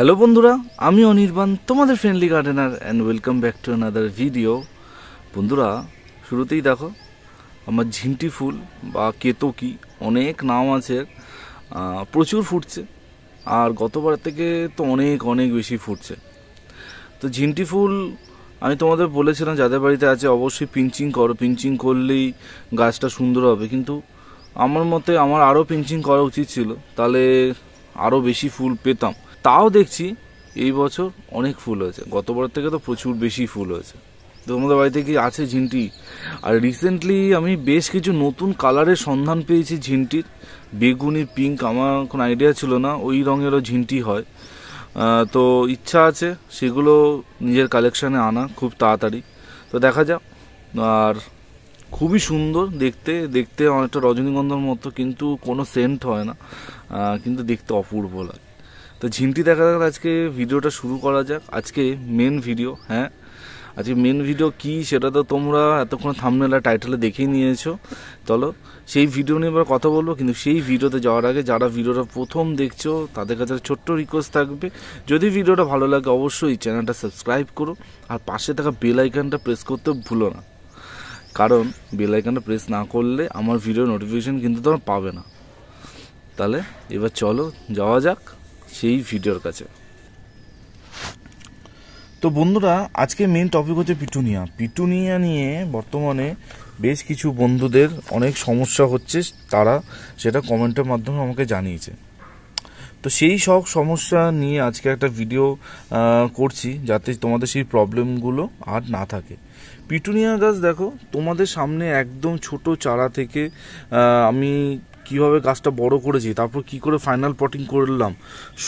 hello বন্ধুরা আমি অনির্বাণ তোমাদের friendly gardener and welcome back to another video বন্ধুরা শুরুতেই দেখো আমার ঝিমটি ফুল বা কেতকি অনেক নাম আছে প্রচুর ফুটছে আর গতবার থেকে তো অনেক অনেক বেশি ফুটছে তো ঝিমটি ফুল আমি তোমাদের বলেছিলাম যাদের বাড়িতে আছে অবশ্যই পিঞ্চিং করো পিঞ্চিং করলেই গাছটা সুন্দর হবে কিন্তু আমার মতে আমার আরও পিঞ্চিং করা উচিত ছিল তাহলে আরও বেশি ফুল পেতাম তাও দেখছি এই বছর অনেক ফুল হয়েছে গতবার থেকে তো প্রচুর বেশি ফুল হয়েছে তোমাদের বাড়িতে কি আছে ঝিনটি আর রিসেন্টলি আমি বেশ কিছু নতুন কালারের সন্ধান পেয়েছি ঝিনটির বেগুনি পিঙ্ক আমার কোনো আইডিয়া ছিল না ওই রঙেরও ঝিনটি হয় তো ইচ্ছা আছে সেগুলো নিজের কালেকশানে আনা খুব তাড়াতাড়ি তো দেখা যাক আর খুবই সুন্দর দেখতে দেখতে অনেকটা রজনীগন্ধার মতো কিন্তু কোনো সেন্ট হয় না কিন্তু দেখতে অপূর্ব লাগে তো ঝিমটি দেখা যাক আজকে ভিডিওটা শুরু করা যাক আজকে মেন ভিডিও হ্যাঁ আজকে মেন ভিডিও কি সেটা তো তোমরা এতক্ষণ আর টাইটেলে দেখেই নিয়েছো চলো সেই ভিডিও নিয়ে এবার কথা বলবো কিন্তু সেই ভিডিওতে যাওয়ার আগে যারা ভিডিওটা প্রথম দেখছো তাদের কাছে ছোট্ট রিকোয়েস্ট থাকবে যদি ভিডিওটা ভালো লাগে অবশ্যই চ্যানেলটা সাবস্ক্রাইব করো আর পাশে থাকা বেল প্রেস করতে ভুলো না কারণ বেল প্রেস না করলে আমার ভিডিও নোটিফিকেশান কিন্তু তোমরা পাবে না তাহলে এবার চলো যাওয়া যাক সেই ভিডিওর কাছে তো বন্ধুরা আজকে মেন টপিক হচ্ছে পিটুনিয়া পিটুনিয়া নিয়ে বর্তমানে বেশ কিছু বন্ধুদের অনেক সমস্যা হচ্ছে তারা সেটা কমেন্টের মাধ্যমে আমাকে জানিয়েছে তো সেই সব সমস্যা নিয়ে আজকে একটা ভিডিও করছি যাতে তোমাদের সেই প্রবলেমগুলো আর না থাকে পিটুনিয়া গাছ দেখো তোমাদের সামনে একদম ছোট চারা থেকে আমি কিভাবে গাছটা বড় করেছি তারপর কি করে ফাইনাল পটিং করলাম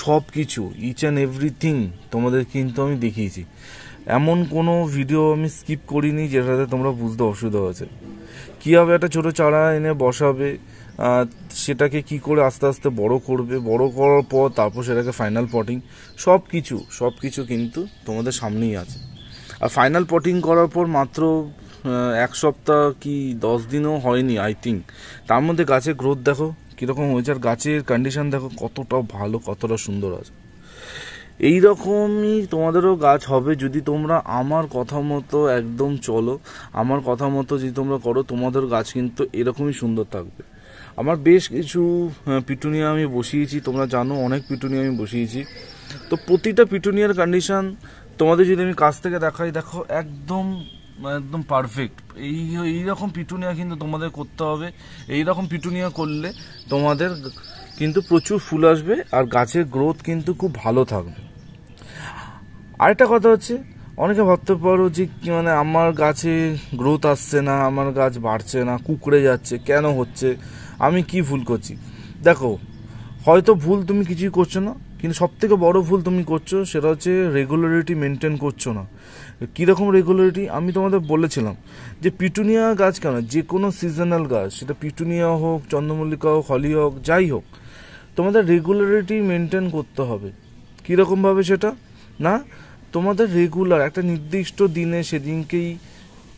সব কিছু ইচ অ্যান্ড এভরিথিং তোমাদের কিন্তু আমি দেখিয়েছি এমন কোনো ভিডিও আমি স্কিপ করিনি যেটাতে তোমরা বুঝতে অসুবিধা হয়েছে কীভাবে একটা ছোটো চারা এনে বসাবে সেটাকে কি করে আস্তে আস্তে বড় করবে বড় করার পর তারপর সেটাকে ফাইনাল পটিং সব কিছু সব কিছু কিন্তু তোমাদের সামনেই আছে আর ফাইনাল পটিং করার পর মাত্র এক সপ্তাহ কি দশ দিনও হয়নি আই থিঙ্ক তার মধ্যে গাছের গ্রোথ দেখো কীরকম হয়েছে আর গাছের কন্ডিশান দেখো কতটা ভালো কতটা সুন্দর আছে এই রকমই তোমাদেরও গাছ হবে যদি তোমরা আমার কথা মতো একদম চলো আমার কথা মতো যদি তোমরা করো তোমাদের গাছ কিন্তু এরকমই সুন্দর থাকবে আমার বেশ কিছু পিটুনিয়া আমি বসিয়েছি তোমরা জানো অনেক পিটুনিয়া আমি বসিয়েছি তো প্রতিটা পিটুনিয়ার কন্ডিশান তোমাদের যদি আমি কাছ থেকে দেখাই দেখো একদম একদম পারফেক্ট এই এইরকম পিটুনিয়া কিন্তু তোমাদের করতে হবে এই রকম পিটুনিয়া করলে তোমাদের কিন্তু প্রচুর ফুল আসবে আর গাছের গ্রোথ কিন্তু খুব ভালো থাকবে আরেকটা কথা হচ্ছে অনেকে ভাবতে পারো যে মানে আমার গাছে গ্রোথ আসছে না আমার গাছ বাড়ছে না কুকড়ে যাচ্ছে কেন হচ্ছে আমি কি ভুল করছি দেখো হয়তো ভুল তুমি কিছুই করছো না কিন্তু সব থেকে বড় ভুল তুমি করছো সেটা হচ্ছে রেগুলারিটি মেনটেন করছো না কীরকম রেগুলারিটি আমি তোমাদের বলেছিলাম যে পিটুনিয়া গাছ কেন যে কোনো সিজনাল গাছ সেটা পিটুনিয়া হোক চন্দ্রমল্লিকা হোক হলি হোক যাই হোক তোমাদের রেগুলারিটি মেনটেন করতে হবে কীরকমভাবে সেটা না তোমাদের রেগুলার একটা নির্দিষ্ট দিনে সেদিনকেই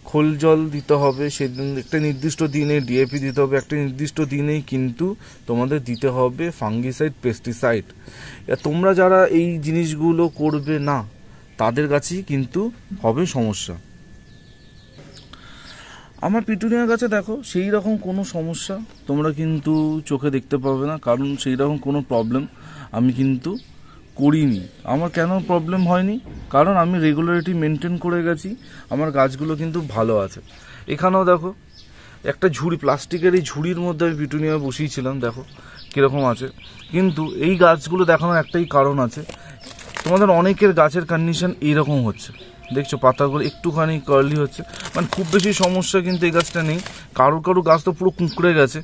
খোল জল দিতে হবে সেদিন একটা নির্দিষ্ট দিনে ডিএপি দিতে হবে একটা নির্দিষ্ট দিনেই কিন্তু তোমাদের দিতে হবে ফাঙ্গিসাইড পেস্টিসাইড তোমরা যারা এই জিনিসগুলো করবে না তাদের কাছেই কিন্তু হবে সমস্যা আমার পিটুনিয়ার কাছে দেখো সেই রকম কোনো সমস্যা তোমরা কিন্তু চোখে দেখতে পাবে না কারণ সেই রকম কোনো প্রবলেম আমি কিন্তু করিনি আমার কেন প্রবলেম হয়নি কারণ আমি রেগুলারিটি মেনটেন করে গেছি আমার গাছগুলো কিন্তু ভালো আছে এখানেও দেখো একটা ঝুড়ি প্লাস্টিকের এই ঝুড়ির মধ্যে আমি পিটুনিয়া বসিয়েছিলাম দেখো কীরকম আছে কিন্তু এই গাছগুলো দেখানোর একটাই কারণ আছে তোমাদের অনেকের গাছের কন্ডিশন এইরকম হচ্ছে দেখছো পাতাগুলো একটুখানি কার্লি হচ্ছে মানে খুব বেশি সমস্যা কিন্তু এই গাছটা নেই কারো কারো গাছ তো পুরো কুঁকড়ে গেছে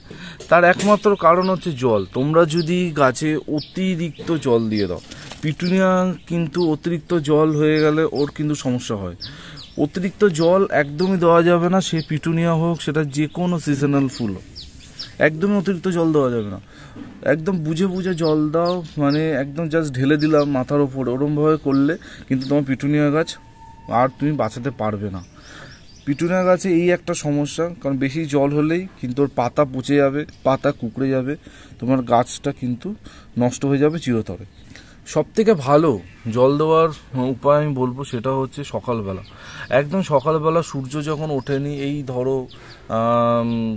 তার একমাত্র কারণ হচ্ছে জল তোমরা যদি গাছে অতিরিক্ত জল দিয়ে দাও পিটুনিয়া কিন্তু অতিরিক্ত জল হয়ে গেলে ওর কিন্তু সমস্যা হয় অতিরিক্ত জল একদমই দেওয়া যাবে না সে পিটুনিয়া হোক সেটা যে কোনো সিজনাল ফুল হোক একদমই অতিরিক্ত জল দেওয়া যাবে না একদম বুঝে বুঝে জল দাও মানে একদম জাস্ট ঢেলে দিলাম মাথার ওপর ওরমভাবে করলে কিন্তু তোমার পিটুনিয়া গাছ আর তুমি বাঁচাতে পারবে না পিটুনিয়া গাছে এই একটা সমস্যা কারণ বেশি জল হলেই কিন্তু ওর পাতা পচে যাবে পাতা কুকড়ে যাবে তোমার গাছটা কিন্তু নষ্ট হয়ে যাবে চিরতরে সব থেকে ভালো জল দেওয়ার উপায় আমি বলবো সেটা হচ্ছে সকালবেলা একদম সকালবেলা সূর্য যখন ওঠেনি এই ধরো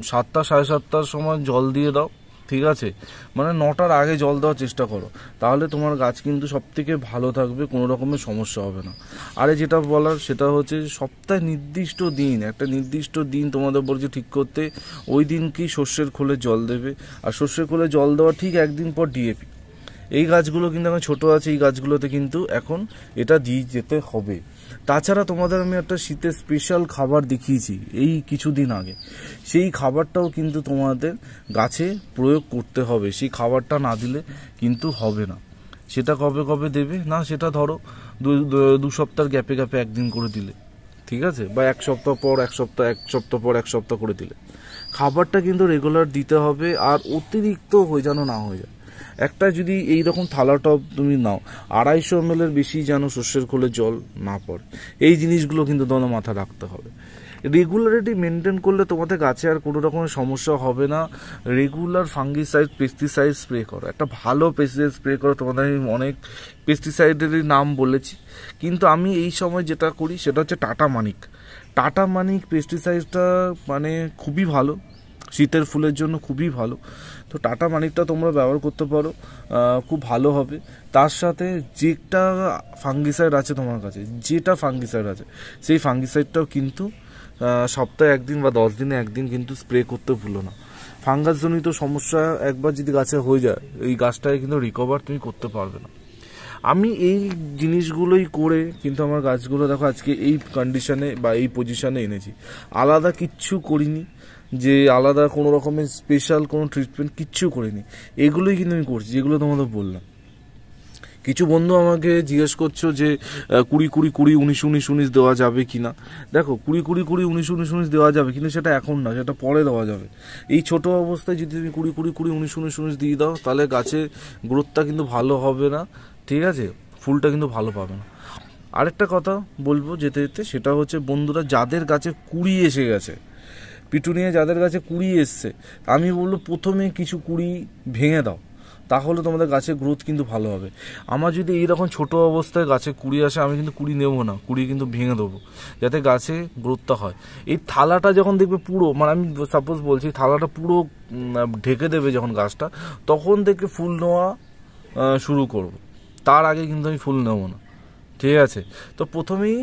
সাতটা সাড়ে সাতটার সময় জল দিয়ে দাও ঠিক আছে মানে নটার আগে জল দেওয়ার চেষ্টা করো তাহলে তোমার গাছ কিন্তু সব থেকে ভালো থাকবে কোনো রকমের সমস্যা হবে না আরে যেটা বলার সেটা হচ্ছে সপ্তাহে নির্দিষ্ট দিন একটা নির্দিষ্ট দিন তোমাদের বলছে ঠিক করতে ওই দিন কি শস্যের খোলে জল দেবে আর শস্যের খোলে জল দেওয়া ঠিক একদিন পর ডিএপি এই গাছগুলো কিন্তু এখন ছোটো আছে এই গাছগুলোতে কিন্তু এখন এটা দিয়ে যেতে হবে তাছাড়া তোমাদের আমি একটা শীতের স্পেশাল খাবার দেখিয়েছি এই কিছুদিন আগে সেই খাবারটাও কিন্তু তোমাদের গাছে প্রয়োগ করতে হবে সেই খাবারটা না দিলে কিন্তু হবে না সেটা কবে কবে দেবে না সেটা ধরো দু সপ্তাহ গ্যাপে গ্যাপে একদিন করে দিলে ঠিক আছে বা এক সপ্তাহ পর এক সপ্তাহ এক সপ্তাহ পর এক সপ্তাহ করে দিলে খাবারটা কিন্তু রেগুলার দিতে হবে আর অতিরিক্ত হয়ে যেন না হয়ে যায় একটা যদি এই রকম থালা টপ তুমি নাও আড়াইশো এম এর বেশি যেন শস্যের খোলে জল না পড়ে এই জিনিসগুলো কিন্তু তোমাদের মাথা রাখতে হবে রেগুলারিটি মেনটেন করলে তোমাদের গাছে আর কোনো রকমের সমস্যা হবে না রেগুলার ফাঙ্গিসাইড পেস্টিসাইড স্প্রে করো একটা ভালো পেস্টিসাইড স্প্রে করো তোমাদের আমি অনেক পেস্টিসাইডেরই নাম বলেছি কিন্তু আমি এই সময় যেটা করি সেটা হচ্ছে টাটা মানিক টাটা মানিক পেস্টিসাইডটা মানে খুবই ভালো শীতের ফুলের জন্য খুবই ভালো তো টাটা মানিকটা তোমরা ব্যবহার করতে পারো খুব ভালো হবে তার সাথে যেটা ফাঙ্গিসাইড আছে তোমার কাছে যেটা ফাঙ্গিসাইড আছে সেই ফাঙ্গিসাইডটাও কিন্তু সপ্তাহে একদিন বা দশ দিনে একদিন কিন্তু স্প্রে করতে ভুলো না ফাঙ্গাসজনিত সমস্যা একবার যদি গাছে হয়ে যায় এই গাছটাকে কিন্তু রিকভার তুমি করতে পারবে না আমি এই জিনিসগুলোই করে কিন্তু আমার গাছগুলো দেখো আজকে এই কন্ডিশনে বা এই পজিশনে এনেছি আলাদা কিচ্ছু করিনি যে আলাদা কোনো রকমের স্পেশাল কোনো ট্রিটমেন্ট কিচ্ছু করিনি এগুলোই কিন্তু আমি করছি যেগুলো তোমাদের বললাম কিছু বন্ধু আমাকে জিজ্ঞেস করছো যে কুড়ি কুড়ি কুড়ি উনিশ উনিশ উনিশ দেওয়া যাবে কি না দেখো কুড়ি কুড়ি কুড়ি উনিশ উনিশ উনিশ দেওয়া যাবে কিন্তু সেটা এখন না সেটা পরে দেওয়া যাবে এই ছোট অবস্থায় যদি তুমি কুড়ি কুড়ি কুড়ি উনিশ উনিশ উনিশ দিয়ে দাও তাহলে গাছের গ্রোথটা কিন্তু ভালো হবে না ঠিক আছে ফুলটা কিন্তু ভালো পাবে না আরেকটা কথা বলবো যেতে যেতে সেটা হচ্ছে বন্ধুরা যাদের গাছে কুড়ি এসে গেছে পিটুনিয়া যাদের গাছে কুড়ি এসছে আমি বলবো প্রথমে কিছু কুড়ি ভেঙে দাও তাহলে তোমাদের গাছের গ্রোথ কিন্তু ভালো হবে আমার যদি এইরকম ছোট অবস্থায় গাছে কুড়ি আসে আমি কিন্তু কুড়ি নেবো না কুড়ি কিন্তু ভেঙে দেবো যাতে গাছে গ্রোথটা হয় এই থালাটা যখন দেখবে পুরো মানে আমি সাপোজ বলছি থালাটা পুরো ঢেকে দেবে যখন গাছটা তখন থেকে ফুল নেওয়া শুরু করব তার আগে কিন্তু আমি ফুল নেবো না ঠিক আছে তো প্রথমেই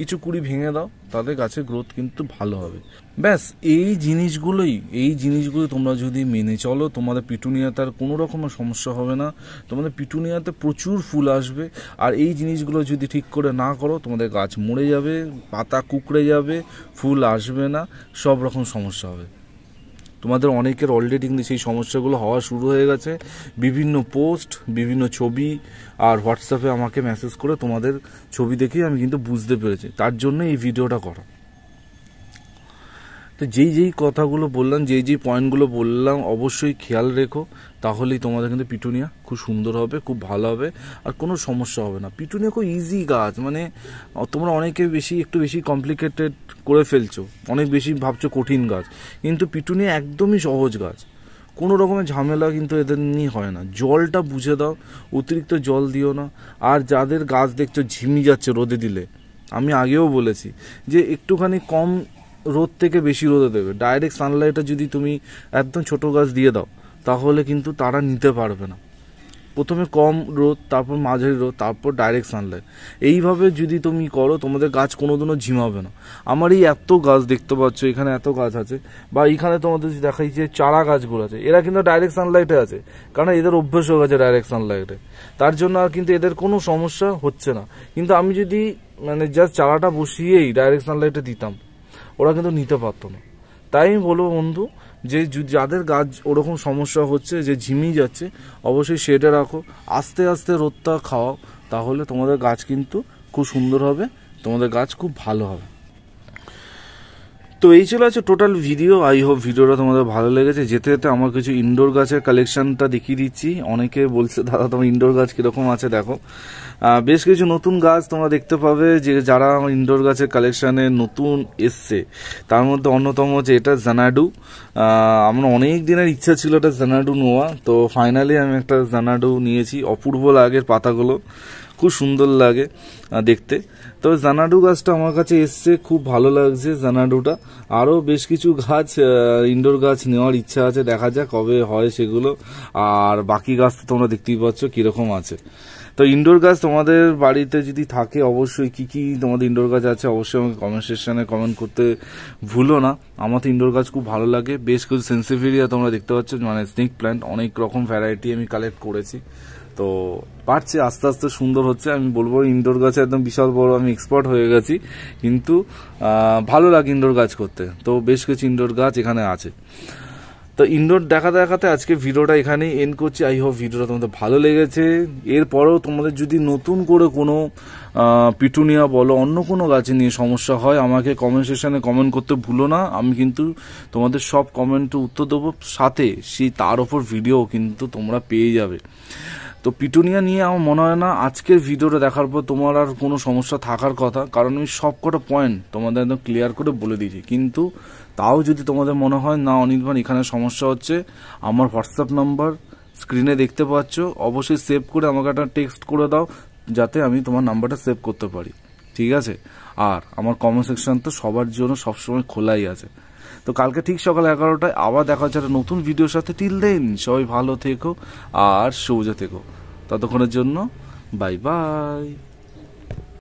কিছু কুড়ি ভেঙে দাও তাদের গাছের গ্রোথ কিন্তু ভালো হবে ব্যাস এই জিনিসগুলোই এই জিনিসগুলো তোমরা যদি মেনে চলো তোমাদের পিটুনিয়াতে আর কোনো রকমের সমস্যা হবে না তোমাদের পিটুনিয়াতে প্রচুর ফুল আসবে আর এই জিনিসগুলো যদি ঠিক করে না করো তোমাদের গাছ মরে যাবে পাতা কুকড়ে যাবে ফুল আসবে না সব রকম সমস্যা হবে তোমাদের অনেকের অলরেডি কিন্তু সেই সমস্যাগুলো হওয়া শুরু হয়ে গেছে বিভিন্ন পোস্ট বিভিন্ন ছবি আর হোয়াটসঅ্যাপে আমাকে মেসেজ করে তোমাদের ছবি দেখেই আমি কিন্তু বুঝতে পেরেছি তার জন্য এই ভিডিওটা করা তো যেই যেই কথাগুলো বললাম যেই যেই পয়েন্টগুলো বললাম অবশ্যই খেয়াল রেখো তাহলেই তোমাদের কিন্তু পিটুনিয়া খুব সুন্দর হবে খুব ভালো হবে আর কোনো সমস্যা হবে না পিটুনিয়া খুব ইজি গাছ মানে তোমরা অনেকে বেশি একটু বেশি কমপ্লিকেটেড করে ফেলছো অনেক বেশি ভাবছো কঠিন গাছ কিন্তু পিটুনিয়া একদমই সহজ গাছ কোনো রকমের ঝামেলা কিন্তু এদের নিয়ে হয় না জলটা বুঝে দাও অতিরিক্ত জল দিও না আর যাদের গাছ দেখছো ঝিমি যাচ্ছে রোদে দিলে আমি আগেও বলেছি যে একটুখানি কম রোদ থেকে বেশি রোদে দেবে ডাইরেক্ট সানলাইটটা যদি তুমি একদম ছোট গাছ দিয়ে দাও তাহলে কিন্তু তারা নিতে পারবে না প্রথমে কম রোদ তারপর মাঝারি রোদ তারপর ডাইরেক্ট সানলাইট এইভাবে যদি তুমি করো তোমাদের গাছ কোনো দিনও ঝিমাবে না আমার এই এত গাছ দেখতে পাচ্ছ এখানে এত গাছ আছে বা এখানে তোমাদের দেখাই যে চারা গাছগুলো আছে এরা কিন্তু ডাইরেক্ট সানলাইটে আছে কারণ এদের অভ্যেস হয়ে গেছে ডাইরেক্ট সানলাইটে তার জন্য আর কিন্তু এদের কোনো সমস্যা হচ্ছে না কিন্তু আমি যদি মানে জাস্ট চারাটা বসিয়েই ডাইরেক্ট সানলাইটে দিতাম ওরা কিন্তু নিতে পারতো না তাই আমি বলবো বন্ধু যে যাদের গাছ ওরকম সমস্যা হচ্ছে যে ঝিমি যাচ্ছে অবশ্যই সেটা রাখো আস্তে আস্তে রোদটা খাওয়াও তাহলে তোমাদের গাছ কিন্তু খুব সুন্দর হবে তোমাদের গাছ খুব ভালো হবে তো এই ছিল আছে টোটাল ভিডিও আই হোপ ভিডিওটা তোমাদের ভালো লেগেছে যেতে যেতে আমার কিছু ইনডোর গাছের কালেকশানটা দেখিয়ে দিচ্ছি অনেকে বলছে দাদা তোমার ইনডোর গাছ কীরকম আছে দেখো বেশ কিছু নতুন গাছ তোমরা দেখতে পাবে যে যারা আমার ইনডোর গাছের কালেকশানে নতুন এসছে তার মধ্যে অন্যতম হচ্ছে এটা জানাডু আমার অনেক দিনের ইচ্ছা ছিল এটা জানাডু নোয়া তো ফাইনালি আমি একটা জানাডু নিয়েছি অপূর্ব লাগের পাতাগুলো খুব সুন্দর লাগে দেখতে তো জানাডু গাছটা আমার কাছে এসছে খুব ভালো লাগছে জানাডুটা আরও বেশ কিছু গাছ ইনডোর গাছ নেওয়ার ইচ্ছা আছে দেখা যাক কবে হয় সেগুলো আর বাকি গাছ তো তোমরা দেখতেই পাচ্ছ কীরকম আছে তো ইনডোর গাছ তোমাদের বাড়িতে যদি থাকে অবশ্যই কি কি তোমাদের ইনডোর গাছ আছে অবশ্যই আমাকে কমেন্ট সেকশানে কমেন্ট করতে ভুলো না আমার তো ইনডোর গাছ খুব ভালো লাগে বেশ কিছু সেন্সিভেরিয়া তোমরা দেখতে পাচ্ছ মানে স্নেক প্ল্যান্ট অনেক রকম ভ্যারাইটি আমি কালেক্ট করেছি তো পারছি আস্তে আস্তে সুন্দর হচ্ছে আমি বলবো ইনডোর গাছে একদম বিশাল বড় আমি এক্সপার্ট হয়ে গেছি কিন্তু ভালো লাগে ইনডোর গাছ করতে তো বেশ কিছু ইনডোর গাছ এখানে আছে তো ইনডোর দেখা দেখাতে আজকে ভিডিওটা এখানেই এন্ড করছি আই হোপ ভিডিওটা তোমাদের ভালো লেগেছে এরপরেও তোমাদের যদি নতুন করে কোনো পিটুনিয়া বলো অন্য কোনো গাছে নিয়ে সমস্যা হয় আমাকে কমেন্ট সেকশানে কমেন্ট করতে ভুলো না আমি কিন্তু তোমাদের সব কমেন্টে উত্তর দেবো সাথে সেই তার ওপর ভিডিও কিন্তু তোমরা পেয়ে যাবে তো পিটুনিয়া নিয়ে আমার মনে হয় না আজকের ভিডিওটা দেখার পর তোমার আর কোনো সমস্যা থাকার কথা কারণ আমি সব কটা পয়েন্ট তোমাদের একদম ক্লিয়ার করে বলে দিয়েছি কিন্তু তাও যদি তোমাদের মনে হয় না অনির্বাণ এখানে সমস্যা হচ্ছে আমার হোয়াটসঅ্যাপ নাম্বার স্ক্রিনে দেখতে পাচ্ছ অবশ্যই সেভ করে আমাকে একটা টেক্সট করে দাও যাতে আমি তোমার নাম্বারটা সেভ করতে পারি ঠিক আছে আর আমার কমেন্ট সেকশন তো সবার জন্য সবসময় খোলাই আছে তো কালকে ঠিক সকাল এগারোটায় আবার দেখা হচ্ছে একটা নতুন ভিডিওর সাথে টিল দেন সবাই ভালো থেকো আর সৌজা থেকো ততক্ষণের জন্য বাই বাই